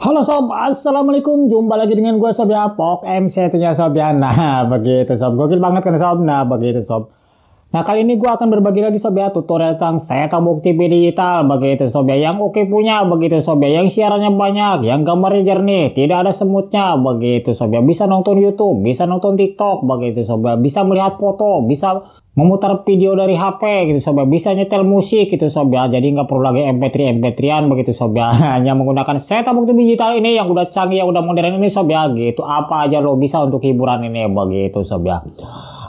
Halo sob, assalamualaikum. Jumpa lagi dengan gue Sob ya, Pok MC nya Sob ya. Nah begitu Sob, gokil banget kan Sob. Nah begitu Sob. Nah kali ini gue akan berbagi lagi sobat ya, tutorial tentang saya bukti TV digital begitu sobat ya, yang oke punya begitu sobat ya, yang siarannya banyak yang gambarnya jernih tidak ada semutnya begitu sobat bisa nonton YouTube bisa nonton TikTok begitu sobat bisa melihat foto bisa memutar video dari HP gitu sobat bisa nyetel musik gitu sobat jadi nggak perlu lagi MP3 MP3an begitu sobat hanya menggunakan saya box TV digital ini yang udah canggih yang udah modern ini sobat gitu apa aja lo bisa untuk hiburan ini begitu sobat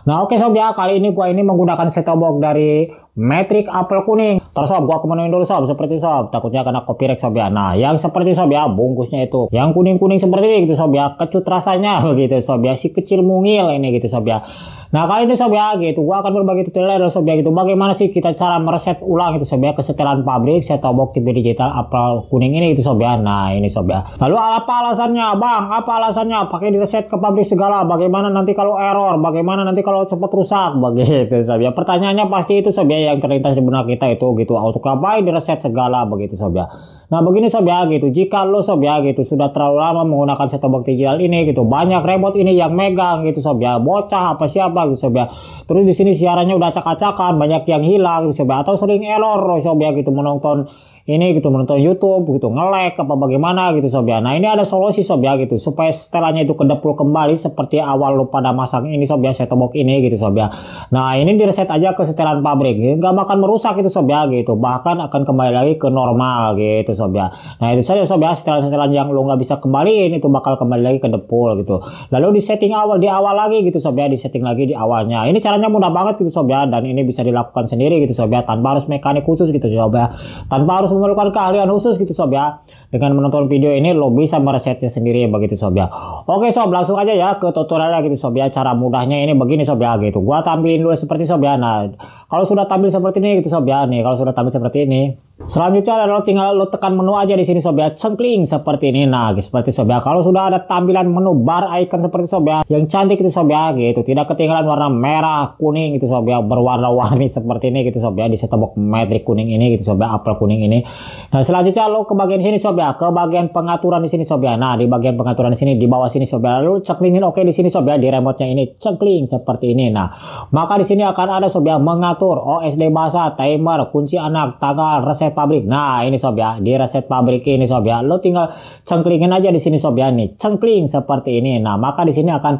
Nah oke sob ya, kali ini gua ini menggunakan set dari Matrix apel Kuning bakar sob, gua kemenuhin dulu sob, seperti sob. Takutnya kena copyright sob ya. Nah, yang seperti sob ya, bungkusnya itu. Yang kuning-kuning seperti ini gitu sob ya, kecut rasanya begitu sob ya. Si kecil mungil ini gitu sob ya. Nah kali ini sob ya gitu, gua akan berbagi tutorial dari sob ya gitu. Bagaimana sih kita cara mereset ulang itu sob ya kesetelan pabrik setup box TV digital apel kuning ini itu sob ya. Nah ini sob ya. Lalu apa alasannya bang? Apa alasannya? Pakai di direset ke pabrik segala. Bagaimana nanti kalau error? Bagaimana nanti kalau cepat rusak? Begitu sob ya. Pertanyaannya pasti itu sob ya yang terlintas di benak kita itu gitu gitu untuk ngapain reset segala begitu sob ya nah begini sob ya gitu jika lo sob ya gitu sudah terlalu lama menggunakan set box digital ini gitu banyak remote ini yang megang gitu sob ya bocah apa siapa gitu ya terus di sini siarannya udah acak-acakan banyak yang hilang gitu sobya atau sering error sob ya gitu menonton ini gitu menonton YouTube gitu ngelek apa bagaimana gitu sob ya. Nah ini ada solusi sob ya gitu supaya setelahnya itu kedepul kembali seperti awal lu pada masak ini sob ya box ini gitu sob ya. Nah ini direset aja ke setelan pabrik gitu. nggak makan merusak itu sob ya gitu bahkan akan kembali lagi ke normal gitu sob ya. Nah itu saja sob ya setelan-setelan yang lu nggak bisa kembaliin itu bakal kembali lagi ke depul gitu. Lalu di setting awal di awal lagi gitu sob ya di setting lagi di awalnya. Ini caranya mudah banget gitu sob ya dan ini bisa dilakukan sendiri gitu sob ya tanpa harus mekanik khusus gitu sob ya tanpa harus harus memerlukan keahlian khusus gitu sob ya. Dengan menonton video ini lo bisa meresetnya sendiri ya begitu sob ya. Oke sob langsung aja ya ke tutorialnya gitu sob ya. Cara mudahnya ini begini sob ya gitu. Gua tampilin dulu seperti sob ya. Nah kalau sudah tampil seperti ini gitu sob ya nih. Kalau sudah tampil seperti ini Selanjutnya adalah tinggal lo tekan menu aja di sini sobat ya. cengkling seperti ini. Nah, gitu seperti sobat ya. kalau sudah ada tampilan menu bar icon seperti sobat ya, yang cantik itu sobat gitu, tidak ketinggalan warna merah, kuning itu sobat berwarna-warni seperti ini gitu sobat di set metrik kuning ini gitu sobat apel kuning ini. Nah, selanjutnya lo ke bagian sini sobat, ke bagian pengaturan di sini sobat. Nah, di bagian pengaturan di sini di bawah sini sobat lo ceklingin oke di sini sobat di remote-nya ini cengkling seperti ini. Nah, maka di sini akan ada sobat mengatur OSD bahasa, timer, kunci anak, tanggal, resep reset pabrik. Nah, ini sob ya, di reset pabrik ini sob ya. Lo tinggal cengklingin aja di sini sob ya nih. Cengkling seperti ini. Nah, maka di sini akan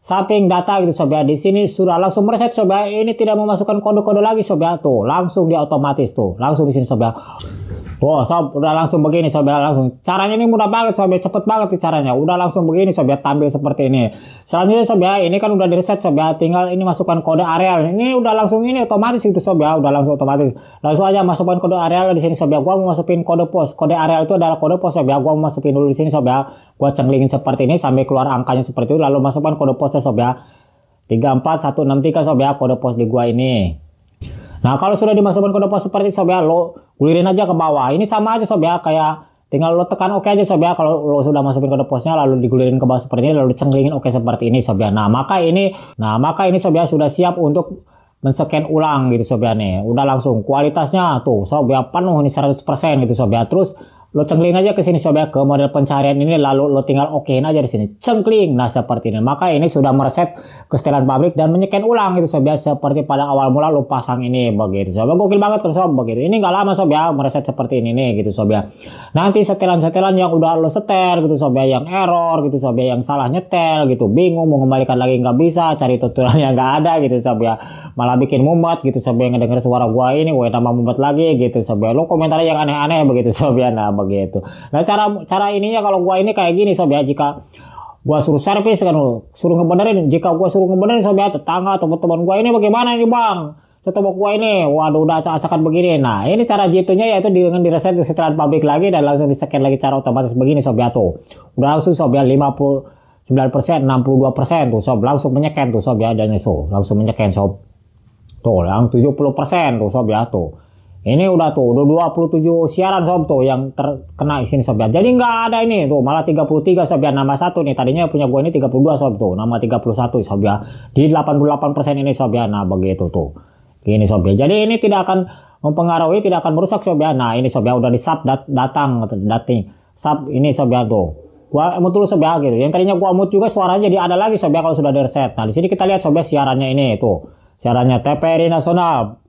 samping data gitu sob ya. Di sini sudah langsung mereset sob ya. Ini tidak memasukkan kode-kode lagi sob ya. Tuh, langsung dia otomatis tuh. Langsung di sini sob ya. Wah, wow, sob, udah langsung begini, sob, ya, langsung. Caranya ini mudah banget, sob, ya. cepet banget nih caranya. Udah langsung begini, sob, ya. tampil seperti ini. Selanjutnya, sob, ya, ini kan udah direset, reset, sob, ya. Tinggal ini masukkan kode areal. Ini udah langsung ini otomatis itu, sob, ya. Udah langsung otomatis. Langsung aja masukkan kode areal di sini, sob, ya. Gua mau masukin kode pos. Kode areal itu adalah kode pos, sob, ya. Gua mau masukin dulu di sini, sob, ya. Gua cenglingin seperti ini sampai keluar angkanya seperti itu. Lalu masukkan kode posnya, sob, ya. 34163, sob, ya. Kode pos di gua ini. Nah, kalau sudah dimasukkan ke pos seperti sob ya, lo gulirin aja ke bawah. Ini sama aja sob ya, kayak tinggal lo tekan oke okay aja sob ya. Kalau lo sudah masukin ke posnya, lalu digulirin ke bawah seperti ini, lalu cenglingin oke okay seperti ini sob ya. Nah, maka ini nah maka ini sob ya sudah siap untuk men-scan ulang gitu sob ya nih. Udah langsung kualitasnya tuh sob ya penuh ini 100% gitu sob ya. Terus lo cengkling aja ke sini sobat ya. ke model pencarian ini lalu lo tinggal okein aja di sini cengkling nah seperti ini maka ini sudah mereset ke setelan pabrik dan menyeken ulang itu sobat ya. seperti pada awal mula lo pasang ini begitu sobat ya. gokil banget kan sobat begitu ini nggak lama sobat mereset seperti ini nih gitu sobat nanti setelan-setelan yang udah lo setel gitu sobat yang error gitu sobat yang salah nyetel gitu bingung mau kembalikan lagi nggak bisa cari tutorialnya nggak ada gitu sobat malah bikin mumet gitu sobat yang ngedenger suara gua ini gue tambah mumet lagi gitu sobat lo komentar yang aneh-aneh begitu sobat nah gitu. Nah cara cara ininya kalau gua ini kayak gini sob ya jika gua suruh servis kan suruh ngebenerin jika gua suruh ngebenerin sob ya tetangga atau teman gua ini bagaimana nih bang Tetap gua ini waduh udah acak-acakan begini nah ini cara jitunya yaitu dengan direset setelan pabrik lagi dan langsung di scan lagi cara otomatis begini sob ya tuh udah langsung sob ya sembilan persen enam puluh dua persen tuh sob langsung menyeken tuh sob ya dan itu langsung menyeken sob tuh langsung puluh persen tuh sob ya tuh ini udah tuh, udah 27 siaran sob tuh yang terkena isin ya Jadi nggak ada ini tuh, malah 33 ya nama satu nih. Tadinya punya gue ini 32 sob tuh, nama 31 sob ya. Di 88% ini sob ya. Nah begitu tuh. Ini sob ya. Jadi ini tidak akan mempengaruhi, tidak akan merusak sob ya. Nah ini sob ya udah di sub dat datang, dating. Sub ini sob ya tuh. Gua emut dulu sob ya gitu. Yang tadinya gua mut juga suaranya jadi ada lagi sob ya kalau sudah di reset. Nah di sini kita lihat sob ya siarannya ini tuh. Siarannya TPRI Nasional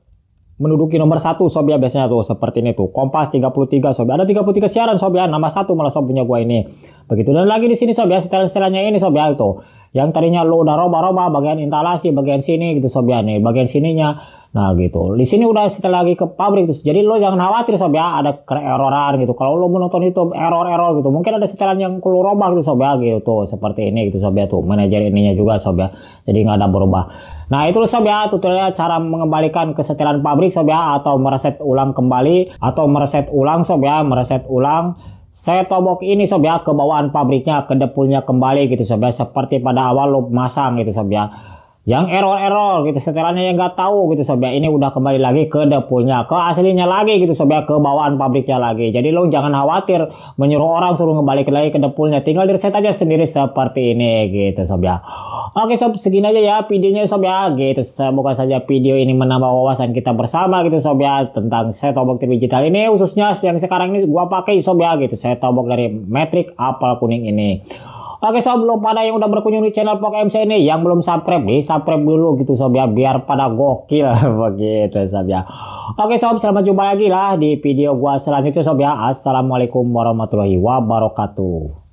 menduduki nomor satu ya biasanya tuh seperti ini tuh Kompas 33 Sobia ada 33 siaran ya nama satu malah Sob punya gua ini begitu dan lagi di sini ya ah, setelan setelannya ini ya tuh yang tadinya lo udah roba-roba bagian instalasi bagian sini gitu sob ya nih bagian sininya nah gitu di sini udah setelah lagi ke pabrik terus jadi lo jangan khawatir sob ya ada eroran gitu kalau lo menonton itu error-error gitu mungkin ada setelan yang perlu robah gitu sob ya gitu seperti ini gitu sob ya tuh manajer ininya juga sob ya jadi nggak ada berubah nah itu sob ya tutorialnya cara mengembalikan kesetelan pabrik sob ya atau mereset ulang kembali atau mereset ulang sob ya mereset ulang saya tobok ini sob ya ke bawaan pabriknya ke depulnya kembali gitu sob ya seperti pada awal lo masang gitu sob ya yang error-error gitu setelannya yang nggak tahu gitu sobat ini udah kembali lagi ke depulnya ke aslinya lagi gitu sobat ke bawaan pabriknya lagi jadi lo jangan khawatir menyuruh orang suruh kembali lagi ke depulnya tinggal reset aja sendiri seperti ini gitu sobat oke sob segini aja ya videonya sobat gitu semoga saja video ini menambah wawasan kita bersama gitu sobat tentang set obok TV digital ini khususnya yang sekarang ini gua pakai sobat gitu set obok dari metric apel kuning ini Oke sob, belum pada yang udah berkunjung di channel Pok MC ini, yang belum subscribe nih, subscribe dulu gitu sob ya, biar pada gokil begitu sob ya. Oke sob, selamat jumpa lagi lah di video gua selanjutnya sob ya. Assalamualaikum warahmatullahi wabarakatuh.